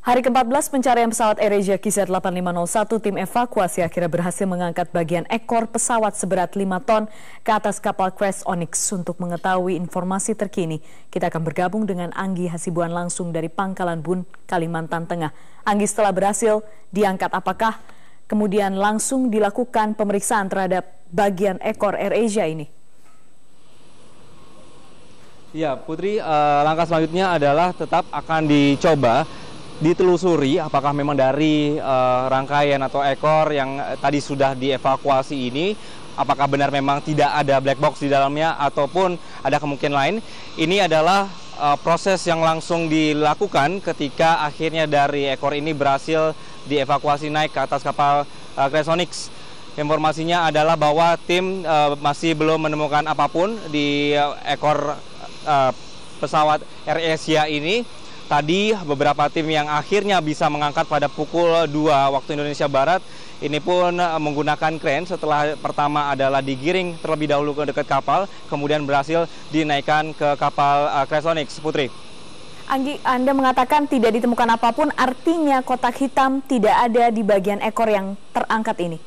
Hari ke-14 pencarian pesawat AirAsia KZ8501, tim evakuasi akhirnya berhasil mengangkat bagian ekor pesawat seberat 5 ton ke atas kapal Crest Onyx. Untuk mengetahui informasi terkini, kita akan bergabung dengan Anggi Hasibuan langsung dari Pangkalan Bun, Kalimantan Tengah. Anggi setelah berhasil diangkat, apakah kemudian langsung dilakukan pemeriksaan terhadap bagian ekor AirAsia ini? Ya, Putri, uh, langkah selanjutnya adalah tetap akan dicoba ditelusuri apakah memang dari uh, rangkaian atau ekor yang eh, tadi sudah dievakuasi ini apakah benar memang tidak ada black box di dalamnya ataupun ada kemungkinan lain ini adalah uh, proses yang langsung dilakukan ketika akhirnya dari ekor ini berhasil dievakuasi naik ke atas kapal uh, informasinya adalah bahwa tim uh, masih belum menemukan apapun di uh, ekor uh, pesawat Air ini tadi beberapa tim yang akhirnya bisa mengangkat pada pukul 2 waktu Indonesia Barat ini pun eh, menggunakan kren setelah pertama adalah digiring terlebih dahulu ke dekat kapal kemudian berhasil dinaikkan ke kapal uh, Putri. Anggi, Anda mengatakan tidak ditemukan apapun, artinya kotak hitam tidak ada di bagian ekor yang terangkat ini.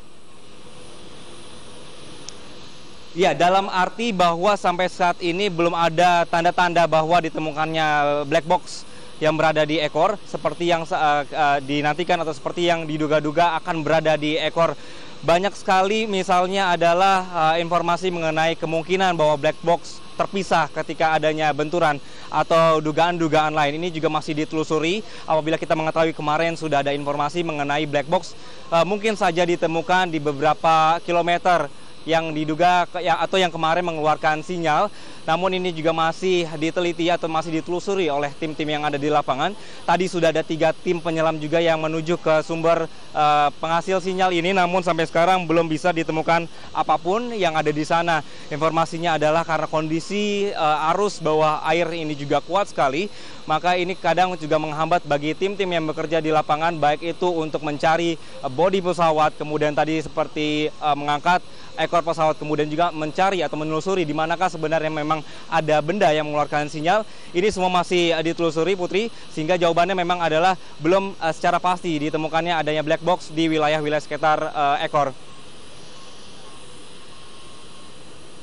Ya, dalam arti bahwa sampai saat ini belum ada tanda-tanda bahwa ditemukannya black box yang berada di ekor seperti yang uh, uh, dinantikan atau seperti yang diduga-duga akan berada di ekor banyak sekali misalnya adalah uh, informasi mengenai kemungkinan bahwa black box terpisah ketika adanya benturan atau dugaan-dugaan lain. Ini juga masih ditelusuri apabila kita mengetahui kemarin sudah ada informasi mengenai black box uh, mungkin saja ditemukan di beberapa kilometer yang diduga ya, atau yang kemarin mengeluarkan sinyal. Namun ini juga masih diteliti atau masih ditelusuri oleh tim-tim yang ada di lapangan. Tadi sudah ada tiga tim penyelam juga yang menuju ke sumber uh, penghasil sinyal ini, namun sampai sekarang belum bisa ditemukan apapun yang ada di sana. Informasinya adalah karena kondisi uh, arus bawah air ini juga kuat sekali, maka ini kadang juga menghambat bagi tim-tim yang bekerja di lapangan, baik itu untuk mencari uh, bodi pesawat, kemudian tadi seperti uh, mengangkat ekor ekor pesawat kemudian juga mencari atau menelusuri di manakah sebenarnya memang ada benda yang mengeluarkan sinyal. Ini semua masih eh, ditelusuri Putri sehingga jawabannya memang adalah belum eh, secara pasti ditemukannya adanya black box di wilayah-wilayah sekitar eh, ekor.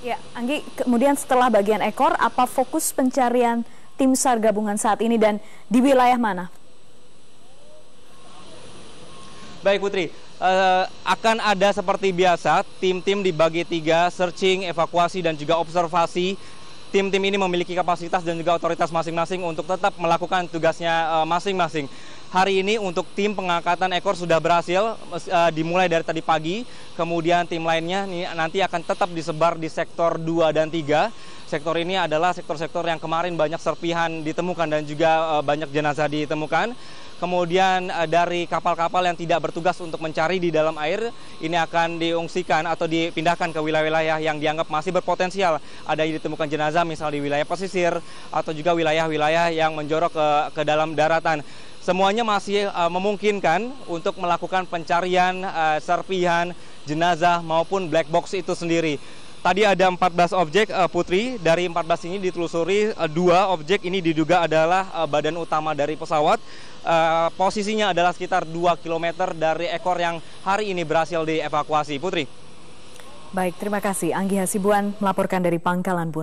Ya, Anggi, kemudian setelah bagian ekor, apa fokus pencarian tim SAR gabungan saat ini dan di wilayah mana? Baik Putri, uh, akan ada seperti biasa tim-tim dibagi tiga searching, evakuasi dan juga observasi. Tim-tim ini memiliki kapasitas dan juga otoritas masing-masing untuk tetap melakukan tugasnya eh, masing-masing. Uh, hari ini untuk tim pengangkatan ekor sudah berhasil uh, dimulai dari tadi pagi. Kemudian tim lainnya nanti akan tetap disebar di sektor 2 dan 3. Sektor ini adalah sektor-sektor yang kemarin banyak serpihan ditemukan dan juga uh, banyak jenazah ditemukan. Kemudian uh, dari kapal-kapal yang tidak bertugas untuk mencari di dalam air ini akan diungsikan atau dipindahkan ke wilayah-wilayah yang dianggap masih berpotensial ada yang ditemukan jenazah misalnya di wilayah pesisir atau juga wilayah-wilayah yang menjorok ke ke dalam daratan semuanya masih uh, memungkinkan untuk melakukan pencarian, uh, serpihan, jenazah maupun black box itu sendiri. Tadi ada 14 objek uh, Putri, dari 14 ini ditelusuri dua uh, objek ini diduga adalah uh, badan utama dari pesawat. Uh, posisinya adalah sekitar 2 km dari ekor yang hari ini berhasil dievakuasi. Putri. Baik, terima kasih Anggi Hasibuan melaporkan dari Pangkalan Bun.